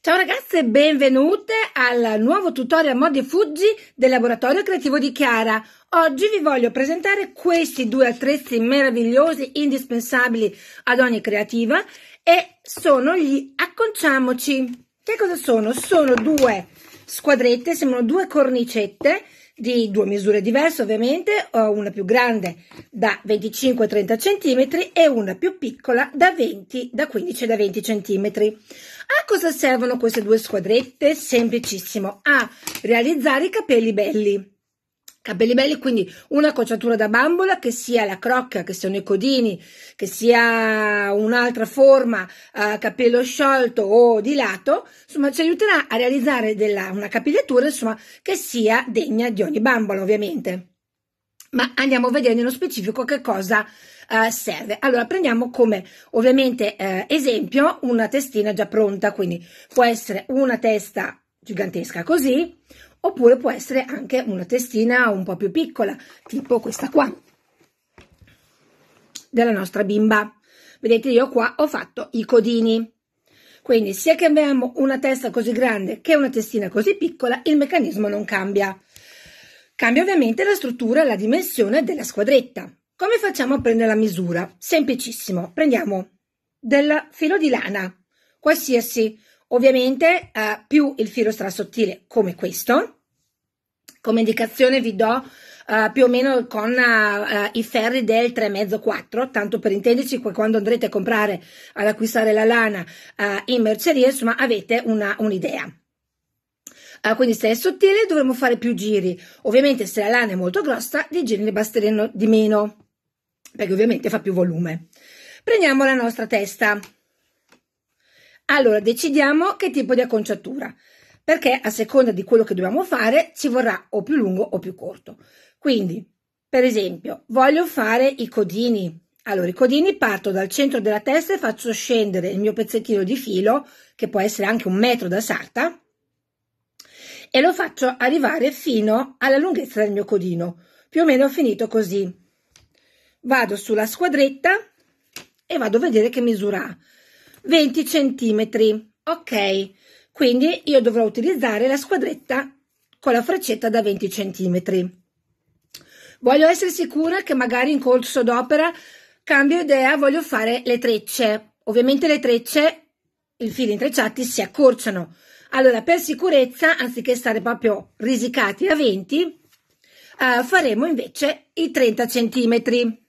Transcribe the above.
Ciao ragazze benvenute al nuovo tutorial Modi e Fuggi del laboratorio creativo di Chiara. Oggi vi voglio presentare questi due attrezzi meravigliosi, indispensabili ad ogni creativa e sono gli acconciamoci. Che cosa sono? Sono due squadrette, sembrano due cornicette di due misure diverse ovviamente, eh, una più grande da 25-30 cm e una più piccola da, 20, da 15 da 20 cm. A cosa servono queste due squadrette? Semplicissimo, a realizzare i capelli belli. Capelli belli, quindi una cocciatura da bambola, che sia la crocca, che siano i codini, che sia un'altra forma, eh, capello sciolto o di lato, insomma ci aiuterà a realizzare della, una capigliatura insomma, che sia degna di ogni bambola ovviamente. Ma andiamo a vedere nello specifico che cosa eh, serve. Allora prendiamo come ovviamente eh, esempio una testina già pronta, quindi può essere una testa gigantesca così, oppure può essere anche una testina un po' più piccola, tipo questa qua, della nostra bimba. Vedete, io qua ho fatto i codini. Quindi sia che abbiamo una testa così grande che una testina così piccola, il meccanismo non cambia. Cambia ovviamente la struttura e la dimensione della squadretta. Come facciamo a prendere la misura? Semplicissimo. Prendiamo del filo di lana, qualsiasi, ovviamente eh, più il filo sarà sottile come questo, come indicazione vi do Uh, più o meno con uh, uh, i ferri del 3,5-4, tanto per intenderci quando andrete a comprare, ad acquistare la lana eh, in merceria, insomma avete una, un'idea. quindi se è sottile dovremo fare più giri, ovviamente se la lana è molto grossa di giri ne basteranno di meno, perché ovviamente fa più volume. Prendiamo la nostra testa. Allora, decidiamo che tipo di acconciatura perché a seconda di quello che dobbiamo fare ci vorrà o più lungo o più corto. Quindi, per esempio, voglio fare i codini. Allora, i codini parto dal centro della testa e faccio scendere il mio pezzettino di filo, che può essere anche un metro da sarta, e lo faccio arrivare fino alla lunghezza del mio codino. Più o meno ho finito così. Vado sulla squadretta e vado a vedere che misura ha. 20 centimetri. Ok, quindi io dovrò utilizzare la squadretta con la freccetta da 20 cm. Voglio essere sicura che magari in corso d'opera cambio idea, voglio fare le trecce. Ovviamente le trecce, i fili intrecciati si accorciano. Allora, per sicurezza, anziché stare proprio risicati a 20, eh, faremo invece i 30 centimetri.